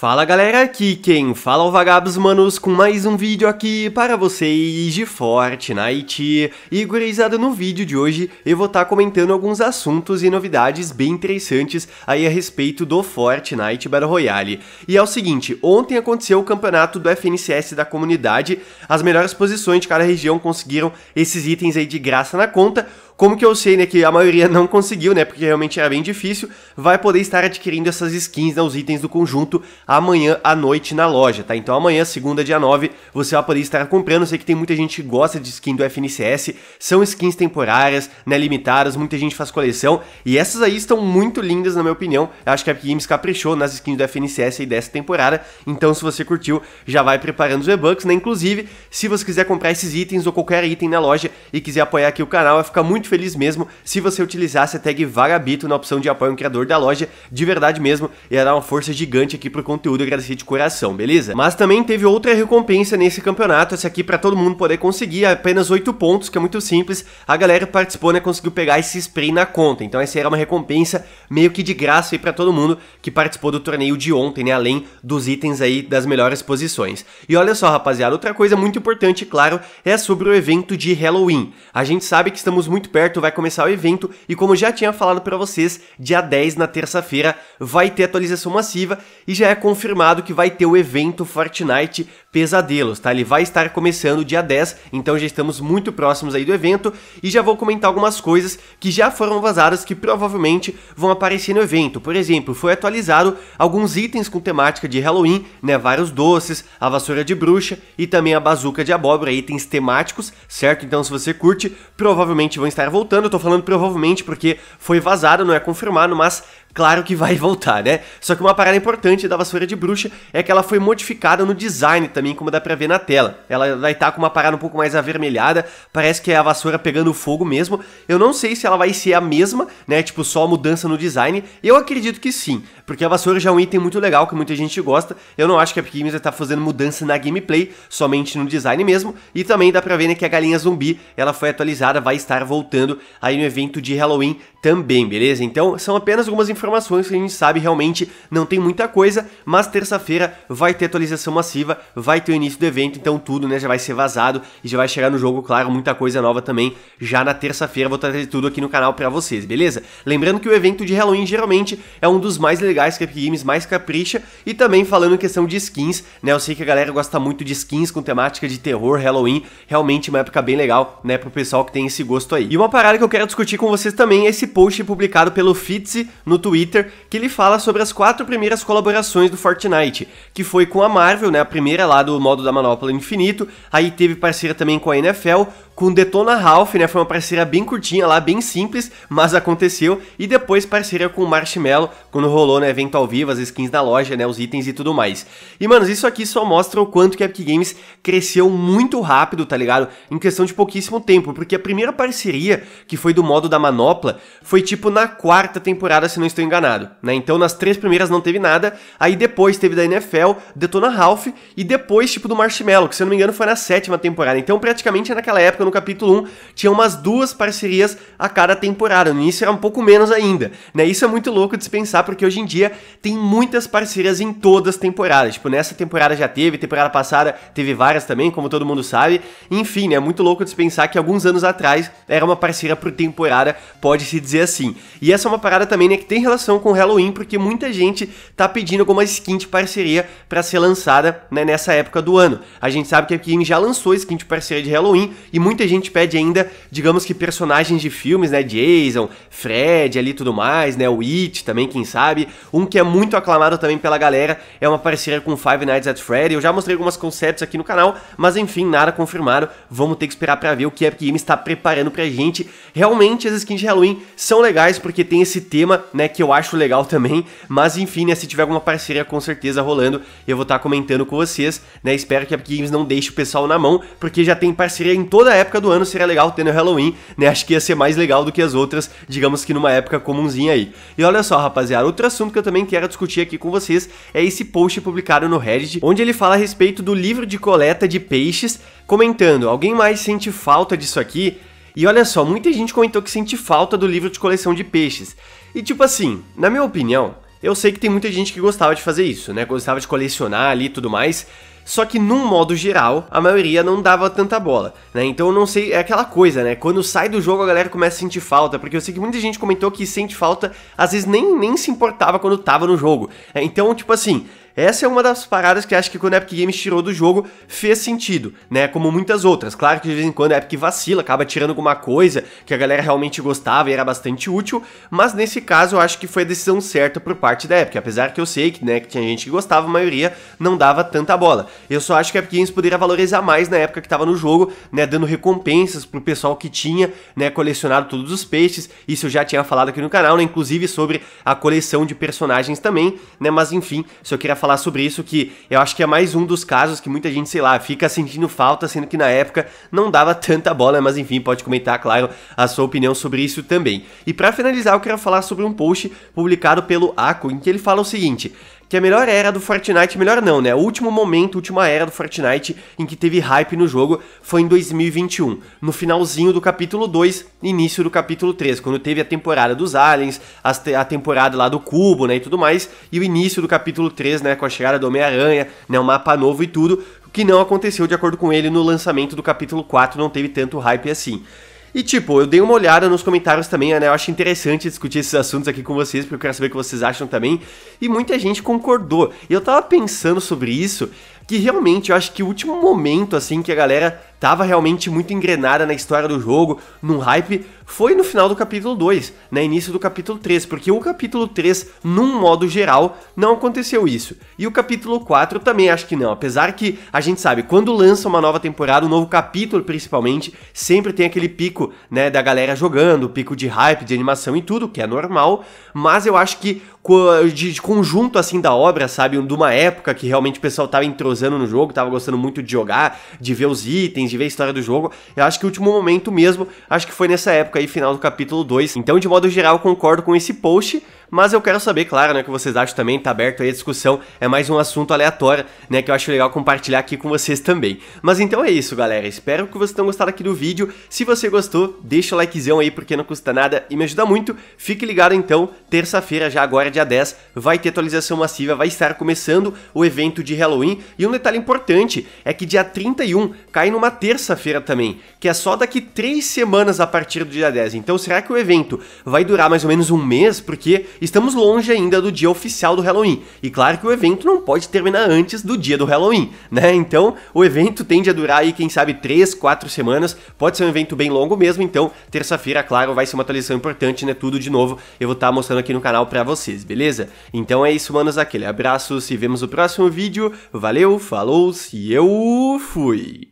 Fala galera, aqui quem fala é o Vagabos Manos com mais um vídeo aqui para vocês de Fortnite. E gurizada, no vídeo de hoje eu vou estar tá comentando alguns assuntos e novidades bem interessantes aí a respeito do Fortnite Battle Royale. E é o seguinte, ontem aconteceu o campeonato do FNCS da comunidade, as melhores posições de cada região conseguiram esses itens aí de graça na conta, como que eu sei, né, que a maioria não conseguiu, né, porque realmente era bem difícil, vai poder estar adquirindo essas skins, né, os itens do conjunto amanhã à noite na loja, tá? Então amanhã, segunda, dia 9, você vai poder estar comprando. sei que tem muita gente que gosta de skin do FNCS, são skins temporárias, né, limitadas, muita gente faz coleção, e essas aí estão muito lindas, na minha opinião. Eu acho que a Epic Games caprichou nas skins do FNCS aí dessa temporada, então se você curtiu, já vai preparando os e-bucks, né? Inclusive, se você quiser comprar esses itens ou qualquer item na loja e quiser apoiar aqui o canal, vai ficar muito muito feliz mesmo se você utilizasse a tag Vagabito na opção de apoio ao criador da loja, de verdade mesmo, ia dar uma força gigante aqui pro conteúdo, agradecer de coração, beleza? Mas também teve outra recompensa nesse campeonato, essa aqui para todo mundo poder conseguir, apenas 8 pontos, que é muito simples, a galera participou, né, conseguiu pegar esse spray na conta, então essa era uma recompensa meio que de graça aí pra todo mundo que participou do torneio de ontem, né, além dos itens aí das melhores posições. E olha só, rapaziada, outra coisa muito importante, claro, é sobre o evento de Halloween. A gente sabe que estamos muito perto esperto, vai começar o evento e como já tinha falado para vocês, dia 10 na terça-feira vai ter atualização massiva e já é confirmado que vai ter o evento Fortnite pesadelos, tá? Ele vai estar começando dia 10, então já estamos muito próximos aí do evento e já vou comentar algumas coisas que já foram vazadas que provavelmente vão aparecer no evento. Por exemplo, foi atualizado alguns itens com temática de Halloween, né? Vários doces, a vassoura de bruxa e também a bazuca de abóbora, itens temáticos, certo? Então se você curte, provavelmente vão estar voltando. Eu tô falando provavelmente porque foi vazado, não é confirmado, mas claro que vai voltar, né? Só que uma parada importante da vassoura de bruxa é que ela foi modificada no design também, como dá pra ver na tela. Ela vai estar tá com uma parada um pouco mais avermelhada, parece que é a vassoura pegando fogo mesmo. Eu não sei se ela vai ser a mesma, né? Tipo, só mudança no design. Eu acredito que sim. Porque a vassoura já é um item muito legal que muita gente gosta. Eu não acho que a Epic Games está fazendo mudança na gameplay, somente no design mesmo. E também dá pra ver né, que a galinha zumbi ela foi atualizada, vai estar voltando aí no evento de Halloween também, beleza? Então são apenas algumas informações que a gente sabe realmente não tem muita coisa, mas terça-feira vai ter atualização massiva, vai ter o início do evento, então tudo né, já vai ser vazado e já vai chegar no jogo, claro, muita coisa nova também já na terça-feira. Vou trazer tudo aqui no canal pra vocês, beleza? Lembrando que o evento de Halloween geralmente é um dos mais legais legais que a Epic Games mais capricha. E também falando em questão de skins, né? Eu sei que a galera gosta muito de skins com temática de terror, Halloween. Realmente uma época bem legal, né? Pro pessoal que tem esse gosto aí. E uma parada que eu quero discutir com vocês também é esse post publicado pelo Fitzy no Twitter, que ele fala sobre as quatro primeiras colaborações do Fortnite, que foi com a Marvel, né? A primeira lá do modo da Manopla Infinito. Aí teve parceria também com a NFL, com Detona Ralph, né? Foi uma parceria bem curtinha lá, bem simples, mas aconteceu. E depois parceria com o Marshmallow, quando rolou, né, evento ao vivo, as skins da loja, né, os itens e tudo mais. E, mano, isso aqui só mostra o quanto que a Epic Games cresceu muito rápido, tá ligado? Em questão de pouquíssimo tempo, porque a primeira parceria, que foi do modo da manopla, foi tipo na quarta temporada, se não estou enganado, né? Então, nas três primeiras não teve nada, aí depois teve da NFL, Detona Ralph, e depois, tipo, do Marshmallow, que se eu não me engano foi na sétima temporada. Então, praticamente é naquela época no capítulo 1, tinha umas duas parcerias a cada temporada. No início era um pouco menos ainda, né? Isso é muito louco de se pensar, porque hoje em dia tem muitas parcerias em todas as temporadas. Tipo, nessa temporada já teve, temporada passada teve várias também, como todo mundo sabe. Enfim, né? É muito louco de se pensar que alguns anos atrás era uma parceria por temporada, pode-se dizer assim. E essa é uma parada também, né, que tem relação com Halloween, porque muita gente tá pedindo alguma skin de parceria para ser lançada né, nessa época do ano. A gente sabe que a Kim já lançou skin de parceria de Halloween e muita muita gente pede ainda, digamos que personagens de filmes, né? Jason, Fred ali tudo mais, né? O It também, quem sabe. Um que é muito aclamado também pela galera é uma parceria com Five Nights at Freddy. Eu já mostrei algumas concepts aqui no canal, mas enfim, nada confirmado. Vamos ter que esperar para ver o que a Epic Games está preparando pra gente. Realmente as skins de Halloween são legais porque tem esse tema, né, que eu acho legal também, mas enfim, né, se tiver alguma parceria com certeza rolando, eu vou estar tá comentando com vocês, né? Espero que a Epic Games não deixe o pessoal na mão, porque já tem parceria em toda a época época do ano seria legal ter no né, Halloween, né? Acho que ia ser mais legal do que as outras, digamos que numa época comumzinha aí. E olha só, rapaziada, outro assunto que eu também quero discutir aqui com vocês é esse post publicado no Reddit, onde ele fala a respeito do livro de coleta de peixes, comentando: alguém mais sente falta disso aqui? E olha só, muita gente comentou que sente falta do livro de coleção de peixes. E tipo assim, na minha opinião, eu sei que tem muita gente que gostava de fazer isso, né? Gostava de colecionar ali e tudo mais. Só que num modo geral, a maioria não dava tanta bola, né? Então eu não sei, é aquela coisa, né? Quando sai do jogo a galera começa a sentir falta, porque eu sei que muita gente comentou que sente falta, às vezes nem, nem se importava quando tava no jogo. Né? Então, tipo assim, essa é uma das paradas que acho que quando a Epic Games tirou do jogo fez sentido, né? Como muitas outras. Claro que de vez em quando a Epic vacila, acaba tirando alguma coisa que a galera realmente gostava e era bastante útil, mas nesse caso eu acho que foi a decisão certa por parte da Epic, apesar que eu sei que, né, que tinha gente que gostava, a maioria não dava tanta bola. Eu só acho que a Epic Games poderia valorizar mais na época que tava no jogo, né, dando recompensas pro pessoal que tinha, né, colecionado todos os peixes. Isso eu já tinha falado aqui no canal, né, inclusive sobre a coleção de personagens também, né, mas enfim, eu queria falar falar sobre isso, que eu acho que é mais um dos casos que muita gente, sei lá, fica sentindo falta, sendo que na época não dava tanta bola, mas enfim, pode comentar, claro, a sua opinião sobre isso também. E para finalizar, eu quero falar sobre um post publicado pelo Aco, em que ele fala o seguinte: que é a melhor era do Fortnite, melhor não, né? O último momento, última era do Fortnite em que teve hype no jogo foi em 2021, no finalzinho do capítulo 2, início do capítulo 3, quando teve a temporada dos aliens, a, temporada lá do cubo, né, e tudo mais, e o início do capítulo 3, né, com a chegada do Homem-Aranha, né, um mapa novo e tudo, o que não aconteceu de acordo com ele no lançamento do capítulo 4, não teve tanto hype assim. E tipo, eu dei uma olhada nos comentários também, né? Eu acho interessante discutir esses assuntos aqui com vocês, porque eu quero saber o que vocês acham também. E muita gente concordou. E eu tava pensando sobre isso, que realmente eu acho que o último momento, assim, que a galera estava realmente muito engrenada na história do jogo, num hype, foi no final do capítulo 2, na né, início do capítulo 3, porque o capítulo 3, num modo geral, não aconteceu isso. E o capítulo 4 também acho que não, apesar que a gente sabe, quando lança uma nova temporada, um novo capítulo principalmente, sempre tem aquele pico, né, da galera jogando, pico de hype, de animação e tudo, que é normal, mas eu acho que de conjunto assim da obra, sabe, de uma época que realmente o pessoal tava entrosando no jogo, tava gostando muito de jogar, de ver os itens ver a história do jogo. Eu acho que o último momento mesmo, acho que foi nessa época aí, final do capítulo 2. Então, de modo geral, concordo com esse post. Mas eu quero saber, claro, né, o que vocês acham também, tá aberto aí a discussão, é mais um assunto aleatório, né, que eu acho legal compartilhar aqui com vocês também. Mas então é isso, galera, espero que vocês tenham gostado aqui do vídeo, se você gostou, deixa o likezão aí, porque não custa nada e me ajuda muito. Fique ligado então, terça-feira, já agora dia 10, vai ter atualização massiva, vai estar começando o evento de Halloween, e um detalhe importante é que dia 31 cai numa terça-feira também, que é só daqui 3 semanas a partir do dia 10, então será que o evento vai durar mais ou menos um mês, porque estamos longe ainda do dia oficial do Halloween. E claro que o evento não pode terminar antes do dia do Halloween, né? Então, o evento tende a durar aí, quem sabe, 3, 4 semanas. Pode ser um evento bem longo mesmo, então terça-feira, claro, vai ser uma atualização importante, né? Tudo de novo, eu vou estar tá mostrando aqui no canal para vocês, beleza? Então é isso, manos, aquele abraço, se vemos no próximo vídeo. Valeu, falou, se eu fui!